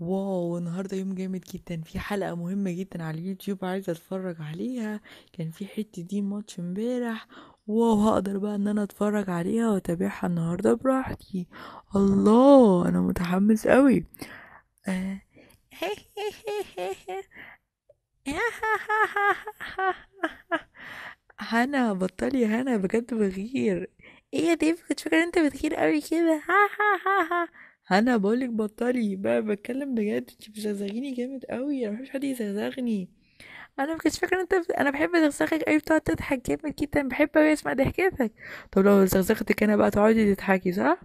واو النهارده يوم جامد جدا في حلقه مهمه جدا على اليوتيوب عايزه اتفرج عليها كان في حته دي ماتش امبارح واو هقدر بقى ان انا اتفرج عليها واتابعها النهارده براحتي الله انا متحمس قوي آه، هنا بطلي هنا بجد بغير ايه يا ديف كنت فاكره انت بتغير قوي كده ها ها ها ها انا بقولك بطلي بقى بتكلم بجد انت بتزغزغيني جامد قوي انا مش حد يزغزغني انا ما كنتش فاكره ان انت انا بحب ازغزغك اي بتقعد تضحك جامد كده بحب اوي اسمع ضحكتك طب لو زغزغتك انا بقى تقعدي تضحكي صح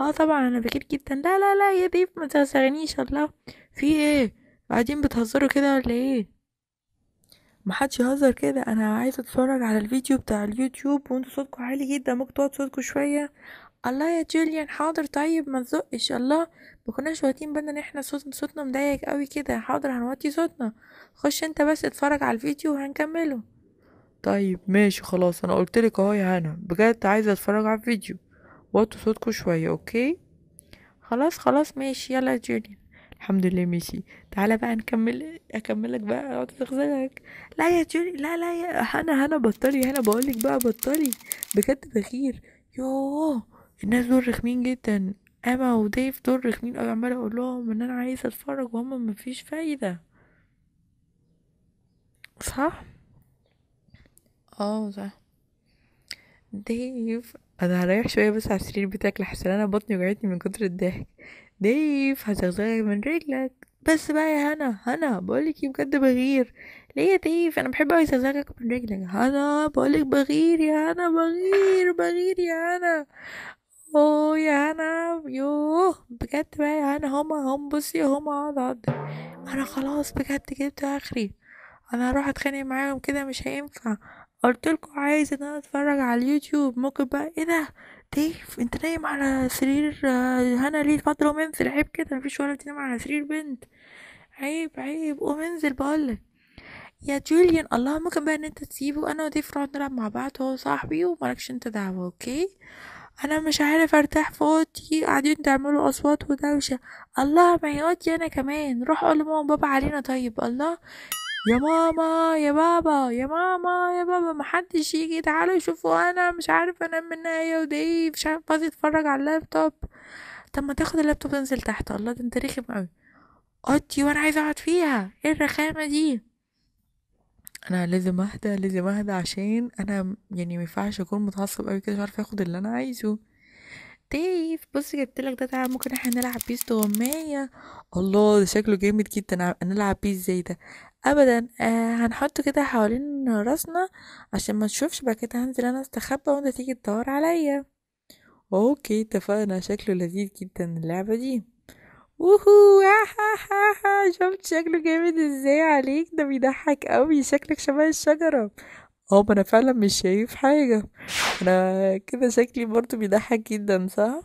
اه طبعا انا بكيت جدا لا لا لا يا ديف ما تزغزغنيش الله في ايه قاعدين بتهزروا كده ولا ايه محدش يهزر كده انا عايزه اتفرج على الفيديو بتاع اليوتيوب وانتوا صوتكم عالي جدا ممكن تقعد صوتكم شويه الله يا جوليان حاضر طيب ما تزقش الله ما كناش واخدين بالنا ان احنا صوت صوتنا مضايق قوي كده حاضر هنوطي صوتنا خش انت بس اتفرج على الفيديو وهنكمله طيب ماشي خلاص انا قلت لك اهو يا هنا بجد عايزه اتفرج على الفيديو وطوا صوتكم شويه اوكي خلاص خلاص ماشي يلا يا جوليان الحمد لله ماشي تعالى بقى نكمل اكملك بقى اقعد تغزلك لا يا جوني لا لا يا هنا هنا بطلي هنا بقولك بقى بطلي بجد بخير يوه الناس دول رخمين جدا اما وديف دول رخمين قوي عماله اقول لهم ان انا عايزه اتفرج وهم مفيش فايده صح اه صح ديف انا هريح شويه بس على السرير بتاعك لحسن انا بطني وجعتني من كتر الضحك ديف هتغزلك من رجلك بس بقى يا هنا هنا بقولك ايه بجد بغير ليه يا ديف انا بحب اوي ازغزغك من رجلك هنا بقولك بغير يا هنا بغير بغير يا هنا اوه يا هنا يوه بجد بقى يا يعني هنا هما هم بصي هما اقعد اه، اقدر انا خلاص بجد جبت اخري انا هروح اتخانق معاهم كده مش هينفع لكم عايز ان انا اتفرج على اليوتيوب ممكن بقى ايه ده ديف انت نايم على سرير هنا آه، ليه فترة ومنزل عيب كده مفيش ولا بتنام على سرير بنت عيب عيب قوم انزل بقولك يا جوليان الله ممكن بقى ان انت تسيبه انا وديف نروح نلعب مع بعض هو صاحبي ومالكش انت دعوة اوكي انا مش عارف ارتاح في اوضتي قاعدين تعملوا اصوات ودوشه الله ما هي اوضتي انا كمان روح قول لماما وبابا علينا طيب الله يا ماما يا بابا يا ماما يا بابا محدش يجي تعالوا يشوفوا انا مش عارف انام من ايه ودي مش عارف فاضي اتفرج على اللابتوب طب ما تاخد اللابتوب تنزل تحت الله ده انت رخم قوي اوضتي وانا عايزه اقعد فيها ايه الرخامه دي انا لازم اهدى لازم اهدى عشان انا يعني مينفعش اكون متعصب قوي كده مش عارفه اخد اللي انا عايزه تيف طيب، بص جبتلك ده تعالى ممكن احنا نلعب بيس تغمية الله ده شكله جامد جدا نلعب بيس زي ده ابدا آه هنحطه كده حوالين راسنا عشان ما تشوفش بعد كده هنزل انا استخبى وانت تيجي تدور عليا اوكي اتفقنا شكله لذيذ جدا اللعبه دي وهو شفت شكله جامد ازاي عليك ده بيضحك قوي شكلك شبه الشجرة اه انا فعلا مش شايف حاجة انا كده شكلي برضو بيضحك جدا صح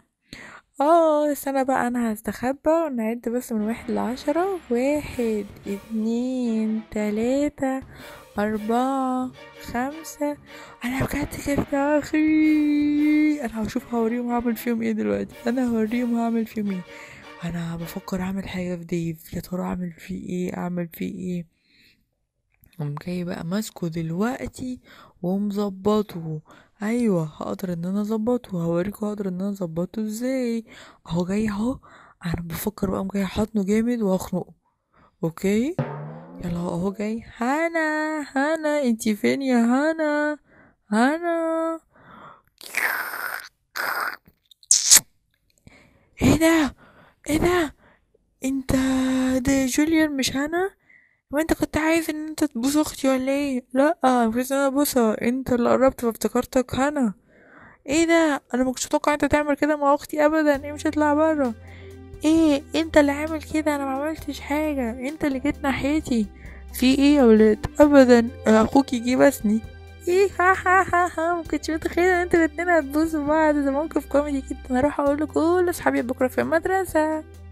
اه استنى بقى انا هستخبى ونعد بس من واحد لعشرة واحد اتنين تلاتة أربعة خمسة أنا بجد خفت أخي أنا هشوف هوريهم هعمل فيهم ايه دلوقتي أنا هوريهم هعمل فيهم ايه انا بفكر اعمل حاجه في ديف يا ترى اعمل فيه ايه اعمل فيه ايه قوم جاي بقى ماسكه دلوقتي ومظبطه ايوه هقدر ان انا اظبطه هوريكوا هقدر ان انا اظبطه ازاي اهو جاي اهو انا بفكر بقى جاي حاطنه جامد واخنقه اوكي يلا اهو جاي هانا هانا انتي فين يا هانا هانا ايه ده ايه ده انت دي جوليان مش انا وانت كنت عايز ان انت تبوس اختي ولا ايه لا مش انا ابوسها انت اللي قربت فافتكرتك هنا ايه ده انا ما كنتش انت تعمل كده مع اختي ابدا امشي إيه اطلع بره ايه انت اللي عامل كده انا ما عملتش حاجه انت اللي جيت ناحيتي في ايه يا ولاد ابدا اخوك يجي بسني ايه ها ها ها ما كنتش متخيل ان انتوا الاتنين هتبوسوا بعض ده موقف كوميدي جدا هروح اقول لكل اصحابي بكره في المدرسه